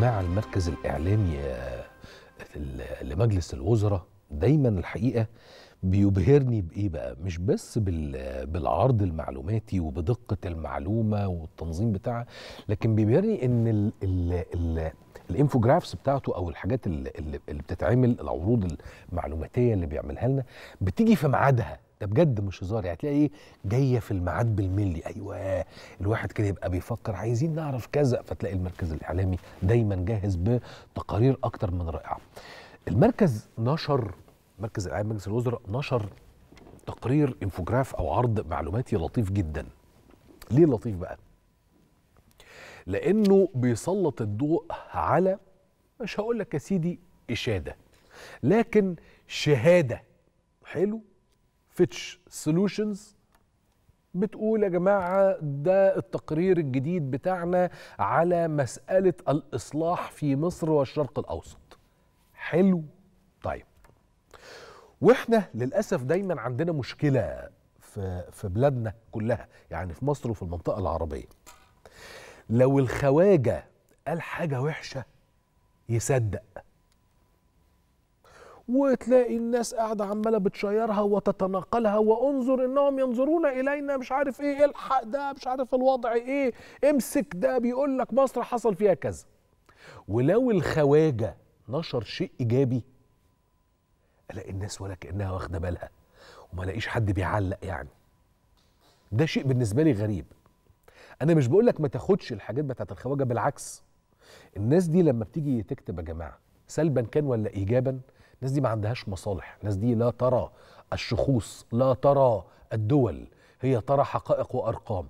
جماعه المركز الاعلامي آه، لمجلس الوزراء دايما الحقيقه بيبهرني بايه بقى مش بس بالعرض المعلوماتي وبدقه المعلومه والتنظيم بتاعها لكن بيبهرني ان الانفوجرافس بتاعته او الحاجات اللي, اللي بتتعمل العروض المعلوماتيه اللي بيعملها لنا بتيجي في ميعادها ده بجد مش هزار يعني تلاقي ايه جايه في الميعاد بالملي ايوه الواحد كده يبقى بيفكر عايزين نعرف كذا فتلاقي المركز الاعلامي دايما جاهز بتقارير اكتر من رائعه المركز نشر مركز الاعلام مجلس الوزراء نشر تقرير انفوجراف او عرض معلوماتي لطيف جدا ليه لطيف بقى لانه بيسلط الضوء على مش هقول لك يا سيدي اشاده لكن شهاده حلو فيتش سولوشنز بتقول يا جماعة ده التقرير الجديد بتاعنا على مسألة الإصلاح في مصر والشرق الأوسط حلو طيب واحنا للأسف دايما عندنا مشكلة في, في بلادنا كلها يعني في مصر وفي المنطقة العربية لو الخواجة قال حاجة وحشة يصدق وتلاقي الناس قاعده عماله بتشيرها وتتناقلها وانظر انهم ينظرون الينا مش عارف ايه, إيه الحق ده مش عارف الوضع ايه امسك ده بيقول لك مصر حصل فيها كذا ولو الخواجه نشر شيء ايجابي الاقي الناس ولا كانها واخده بالها وما الاقيش حد بيعلق يعني ده شيء بالنسبه لي غريب انا مش بقول لك ما تاخدش الحاجات بتاعت الخواجه بالعكس الناس دي لما بتيجي تكتب يا جماعه سلبا كان ولا ايجابا الناس دي ما عندهاش مصالح الناس دي لا ترى الشخوص لا ترى الدول هي ترى حقائق وارقام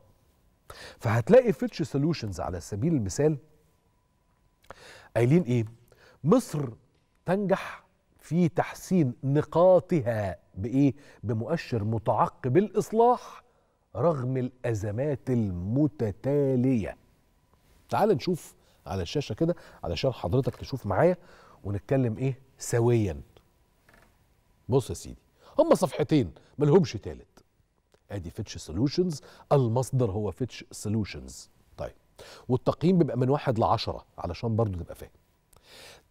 فهتلاقي فيتش سولوشنز على سبيل المثال قايلين ايه مصر تنجح في تحسين نقاطها بايه بمؤشر متعقب الاصلاح رغم الازمات المتتاليه تعال نشوف على الشاشه كده علشان حضرتك تشوف معايا ونتكلم ايه سويا بص يا سيدي هما صفحتين ملهمش تالت ادي فيتش سولوشنز المصدر هو فيتش سولوشنز طيب والتقييم بيبقى من واحد لعشرة علشان برضو تبقى فاهم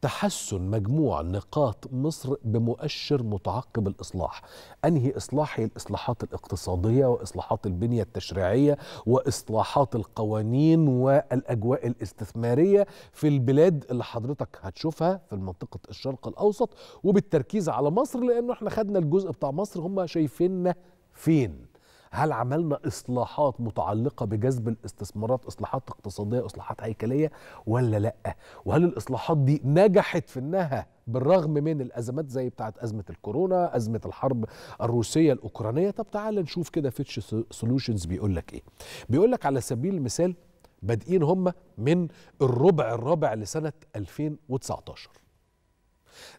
تحسن مجموع نقاط مصر بمؤشر متعقب الإصلاح أنهي إصلاح هي الإصلاحات الاقتصادية وإصلاحات البنية التشريعية وإصلاحات القوانين والأجواء الاستثمارية في البلاد اللي حضرتك هتشوفها في منطقة الشرق الأوسط وبالتركيز على مصر لأنه احنا خدنا الجزء بتاع مصر هم شايفيننا فين هل عملنا اصلاحات متعلقه بجذب الاستثمارات اصلاحات اقتصاديه اصلاحات هيكليه ولا لا وهل الاصلاحات دي نجحت في انها بالرغم من الازمات زي بتاعه ازمه الكورونا ازمه الحرب الروسيه الاوكرانيه طب تعال نشوف كده فيتش سولوشنز بيقول لك ايه بيقول لك على سبيل المثال بادئين هم من الربع الرابع لسنه 2019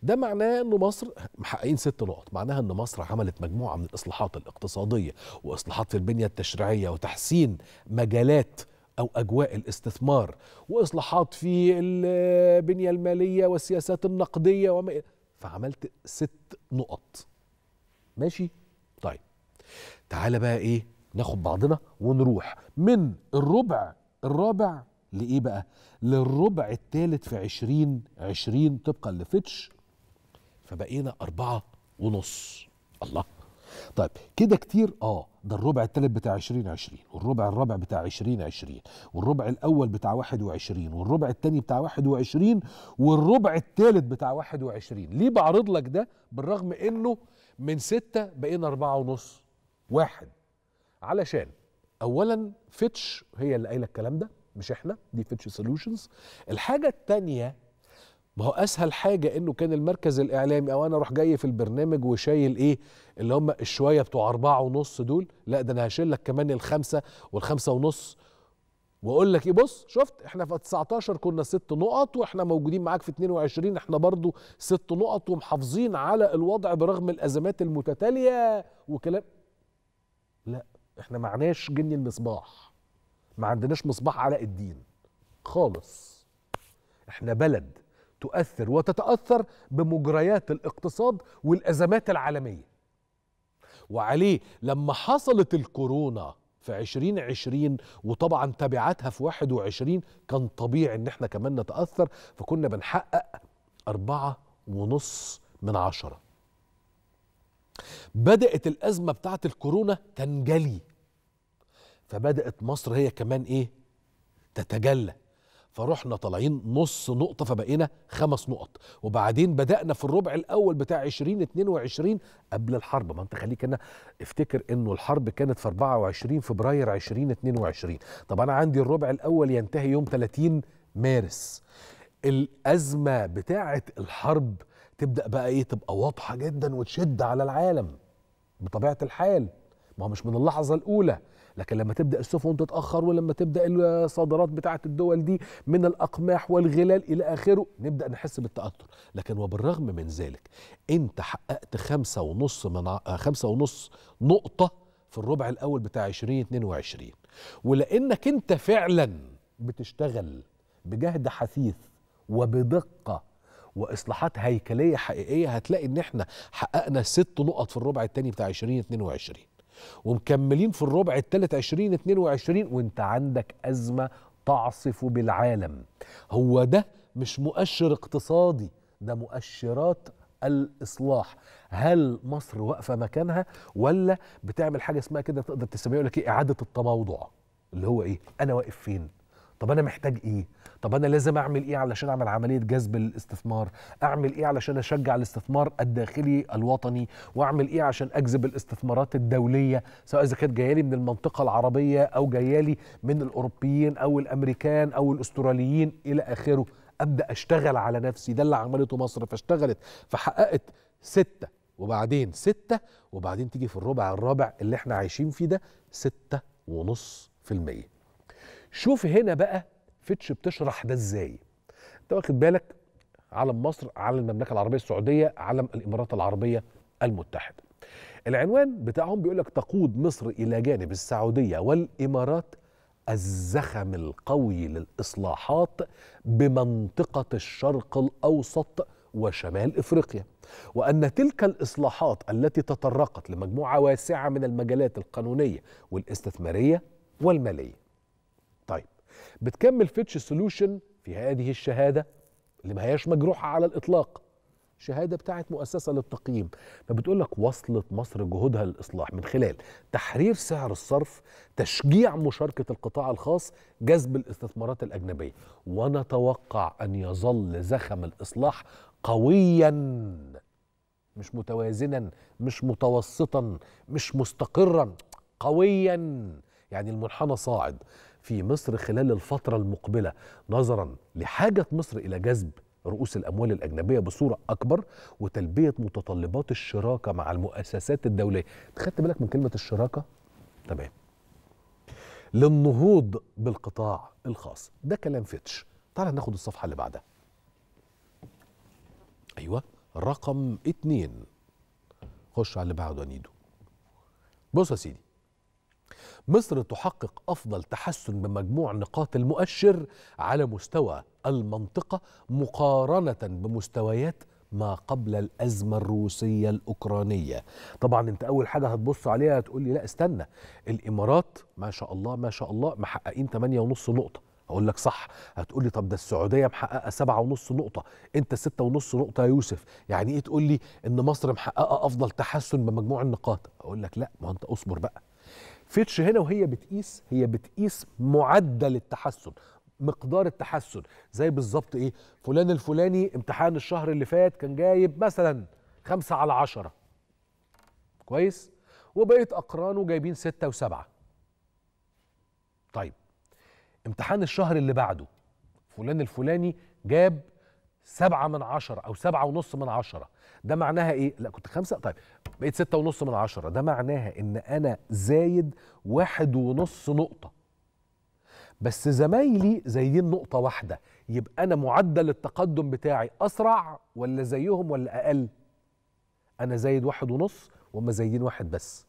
ده معناه ان مصر محققين ست نقط معناها ان مصر عملت مجموعه من الاصلاحات الاقتصاديه واصلاحات في البنيه التشريعيه وتحسين مجالات او اجواء الاستثمار واصلاحات في البنيه الماليه والسياسات النقديه وما فعملت ست نقط ماشي طيب تعالى بقى ايه ناخد بعضنا ونروح من الربع الرابع لإيه بقى؟ للربع الثالث في 2020 طبقا لفيتش فبقينا أربعة ونص الله طيب كده كتير اه ده الربع الثالث بتاع 2020 والربع الرابع بتاع 2020 والربع الاول بتاع 21 والربع الثاني بتاع 21 والربع الثالث بتاع 21 ليه بعرض لك ده بالرغم انه من ستة بقينا أربعة ونص واحد علشان أولا فيتش هي اللي قايلة الكلام ده مش احنا دي فيتش سوليوشنز الحاجه الثانيه ما هو اسهل حاجه انه كان المركز الاعلامي او انا اروح جاي في البرنامج وشايل ايه اللي هم الشويه بتوع أربعة ونص دول لا ده انا هشيل لك كمان الخمسه والخمسه ونص واقول لك ايه بص شفت احنا في 19 كنا ست نقط واحنا موجودين معاك في 22 احنا برضو ست نقط ومحافظين على الوضع برغم الازمات المتتاليه وكلام لا احنا معناش جني المصباح ما عندناش مصباح علاء الدين خالص احنا بلد تؤثر وتتاثر بمجريات الاقتصاد والازمات العالميه وعليه لما حصلت الكورونا في 2020 وطبعا تبعاتها في 21 كان طبيعي ان احنا كمان نتاثر فكنا بنحقق أربعة ونص من عشرة بدأت الأزمة بتاعت الكورونا تنجلي فبدات مصر هي كمان ايه تتجلى فرحنا طالعين نص نقطه فبقينا خمس نقط وبعدين بدانا في الربع الاول بتاع 2022 قبل الحرب ما انت خليك انا افتكر انه الحرب كانت في 24 فبراير 2022 طب انا عندي الربع الاول ينتهي يوم 30 مارس الازمه بتاعه الحرب تبدا بقى ايه تبقى واضحه جدا وتشد على العالم بطبيعه الحال ما هو مش من اللحظه الاولى لكن لما تبدا السفن تتاخر ولما تبدا الصادرات بتاعه الدول دي من الاقماح والغلال الى اخره نبدا نحس بالتاثر لكن وبالرغم من ذلك انت حققت خمسة ونص من آه، خمسة ونص نقطه في الربع الاول بتاع 2022 ولانك انت فعلا بتشتغل بجهد حثيث وبدقه واصلاحات هيكليه حقيقيه هتلاقي ان احنا حققنا ست نقط في الربع الثاني بتاع 2022 ومكملين في الربع الثالث 20 22 وانت عندك ازمه تعصف بالعالم هو ده مش مؤشر اقتصادي ده مؤشرات الاصلاح هل مصر واقفه مكانها ولا بتعمل حاجه اسمها كده تقدر تسميها يقول لك ايه اعاده التموضع اللي هو ايه انا واقف فين طب انا محتاج ايه طب انا لازم اعمل ايه علشان اعمل عمليه جذب الاستثمار اعمل ايه علشان اشجع الاستثمار الداخلي الوطني واعمل ايه عشان اجذب الاستثمارات الدوليه سواء اذا كانت جايه لي من المنطقه العربيه او جايه لي من الاوروبيين او الامريكان او الاستراليين الى اخره ابدا اشتغل على نفسي ده اللي عملته مصر فاشتغلت فحققت ستة وبعدين ستة وبعدين تيجي في الربع الرابع اللي احنا عايشين فيه ده ستة ونص في المية شوف هنا بقى فيتش بتشرح ده ازاي انت واخد بالك علم مصر علم المملكه العربيه السعوديه علم الامارات العربيه المتحده العنوان بتاعهم بيقول لك تقود مصر الى جانب السعوديه والامارات الزخم القوي للاصلاحات بمنطقه الشرق الاوسط وشمال افريقيا وان تلك الاصلاحات التي تطرقت لمجموعه واسعه من المجالات القانونيه والاستثماريه والماليه بتكمل فيتش سولوشن في هذه الشهاده اللي ما هياش مجروحه على الاطلاق شهاده بتاعت مؤسسه للتقييم فبتقول لك وصلت مصر جهودها للاصلاح من خلال تحرير سعر الصرف تشجيع مشاركه القطاع الخاص جذب الاستثمارات الاجنبيه ونتوقع ان يظل زخم الاصلاح قويا مش متوازنا مش متوسطا مش مستقرا قويا يعني المنحنى صاعد في مصر خلال الفترة المقبلة نظرا لحاجة مصر إلى جذب رؤوس الأموال الأجنبية بصورة أكبر وتلبية متطلبات الشراكة مع المؤسسات الدولية تخدت بالك من كلمة الشراكة؟ تمام للنهوض بالقطاع الخاص ده كلام فيتش تعال ناخد الصفحة اللي بعدها أيوة رقم اتنين خش على اللي بعده نيدو بص يا سيدي مصر تحقق أفضل تحسن بمجموع نقاط المؤشر على مستوى المنطقة مقارنة بمستويات ما قبل الأزمة الروسية الأوكرانية طبعا أنت أول حاجة هتبص عليها هتقول لي لا استنى الإمارات ما شاء الله ما شاء الله محققين 8.5 نقطة اقول لك صح هتقول لي طب ده السعوديه محققه 7.5 ونص نقطه انت 6.5 ونص نقطه يا يوسف يعني ايه تقول لي ان مصر محققه افضل تحسن بمجموع النقاط اقول لك لا ما انت اصبر بقى فيتش هنا وهي بتقيس هي بتقيس معدل التحسن مقدار التحسن زي بالظبط ايه فلان الفلاني امتحان الشهر اللي فات كان جايب مثلا خمسة على عشرة كويس وبقية أقرانه جايبين ستة وسبعة طيب امتحان الشهر اللي بعده فلان الفلاني جاب سبعة من عشرة أو سبعة ونص من عشرة ده معناها ايه لا كنت خمسة طيب بقيت ستة ونص من عشرة ده معناها ان انا زايد واحد ونص نقطة بس زمايلي زايدين نقطة واحدة يبقى انا معدل التقدم بتاعي اسرع ولا زيهم ولا اقل انا زايد واحد ونص وهم زايدين واحد بس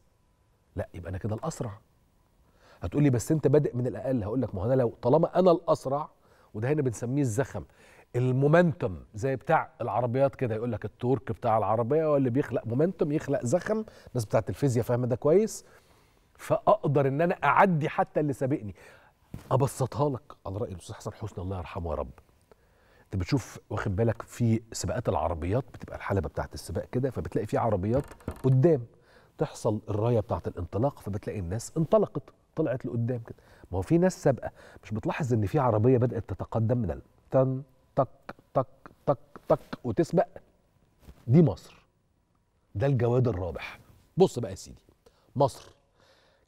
لا يبقى انا كده الاسرع هتقولي بس انت بادئ من الاقل هقول لك ما هو انا لو طالما انا الاسرع وده هنا بنسميه الزخم المومنتوم زي بتاع العربيات كده يقول لك التورك بتاع العربيه هو اللي بيخلق مومنتوم يخلق زخم الناس بتاعت الفيزياء فاهمه ده كويس فاقدر ان انا اعدي حتى اللي سابقني ابسطها لك على راي الاستاذ حسن حسني الله يرحمه يا رب انت بتشوف واخد بالك في سباقات العربيات بتبقى الحلبه بتاعت السباق كده فبتلاقي في عربيات قدام تحصل الرايه بتاعت الانطلاق فبتلاقي الناس انطلقت طلعت لقدام كده ما هو في ناس سابقه مش بتلاحظ ان في عربيه بدات تتقدم من تن طق طق طق طق وتسبق دي مصر ده الجواد الرابح بص بقى يا سيدي مصر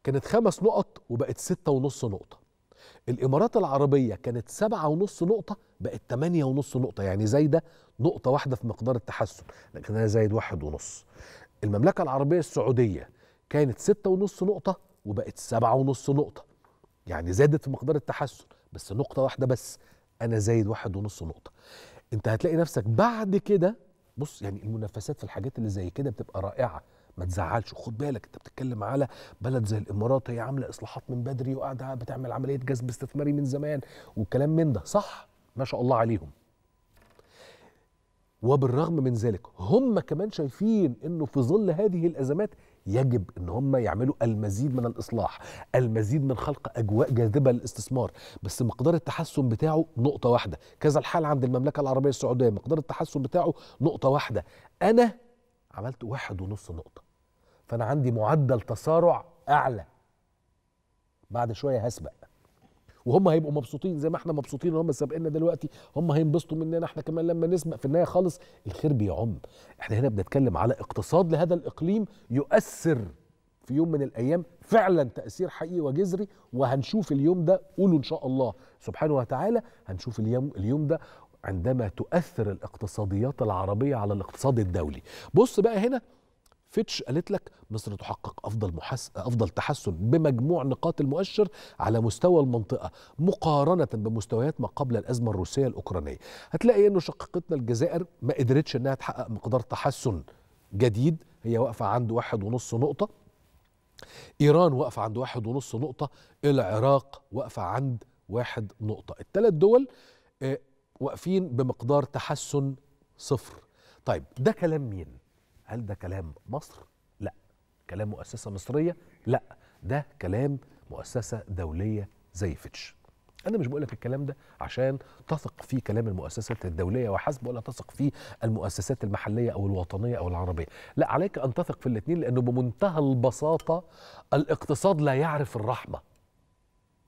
كانت خمس نقط وبقت ستة ونص نقطة الإمارات العربية كانت سبعة ونص نقطة بقت تمانية ونص نقطة يعني زايدة نقطة واحدة في مقدار التحسن لكنها زايد واحد ونص المملكة العربية السعودية كانت ستة ونص نقطة وبقت سبعة ونص نقطة يعني زادت في مقدار التحسن بس نقطة واحدة بس انا زايد واحد ونص نقطه انت هتلاقي نفسك بعد كده بص يعني المنافسات في الحاجات اللي زي كده بتبقى رائعه ما تزعلش خد بالك انت بتتكلم على بلد زي الامارات هي عامله اصلاحات من بدري وقاعده بتعمل عمليه جذب استثماري من زمان والكلام من ده صح ما شاء الله عليهم وبالرغم من ذلك هم كمان شايفين انه في ظل هذه الازمات يجب ان هم يعملوا المزيد من الاصلاح المزيد من خلق اجواء جاذبه للاستثمار بس مقدار التحسن بتاعه نقطه واحده كذا الحال عند المملكه العربيه السعوديه مقدار التحسن بتاعه نقطه واحده انا عملت واحد ونص نقطه فانا عندي معدل تسارع اعلى بعد شويه هسبق وهم هيبقوا مبسوطين زي ما احنا مبسوطين وهم سابقنا دلوقتي هم هينبسطوا مننا احنا كمان لما نسبق في النهايه خالص الخير بيعم احنا هنا بنتكلم على اقتصاد لهذا الاقليم يؤثر في يوم من الايام فعلا تاثير حقيقي وجذري وهنشوف اليوم ده قولوا ان شاء الله سبحانه وتعالى هنشوف اليوم اليوم ده عندما تؤثر الاقتصاديات العربيه على الاقتصاد الدولي بص بقى هنا فيتش قالت لك مصر تحقق افضل محس... افضل تحسن بمجموع نقاط المؤشر على مستوى المنطقه مقارنه بمستويات ما قبل الازمه الروسيه الاوكرانيه هتلاقي انه شقيقتنا الجزائر ما قدرتش انها تحقق مقدار تحسن جديد هي واقفه عند واحد ونص نقطه ايران واقفه عند واحد ونص نقطه العراق واقفه عند واحد نقطه الثلاث دول آه، واقفين بمقدار تحسن صفر طيب ده كلام مين هل ده كلام مصر؟ لا كلام مؤسسة مصرية؟ لا ده كلام مؤسسة دولية زي فيتش أنا مش بقولك الكلام ده عشان تثق في كلام المؤسسات الدولية وحسب ولا تثق في المؤسسات المحلية أو الوطنية أو العربية لا عليك أن تثق في الاتنين لأنه بمنتهى البساطة الاقتصاد لا يعرف الرحمة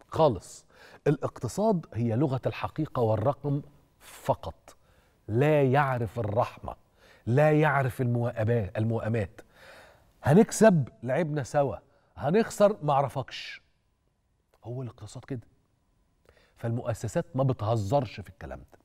خالص الاقتصاد هي لغة الحقيقة والرقم فقط لا يعرف الرحمه لا يعرف المؤامات هنكسب لعبنا سوا هنخسر معرفكش هو الاقتصاد كده فالمؤسسات ما بتهزرش في الكلام ده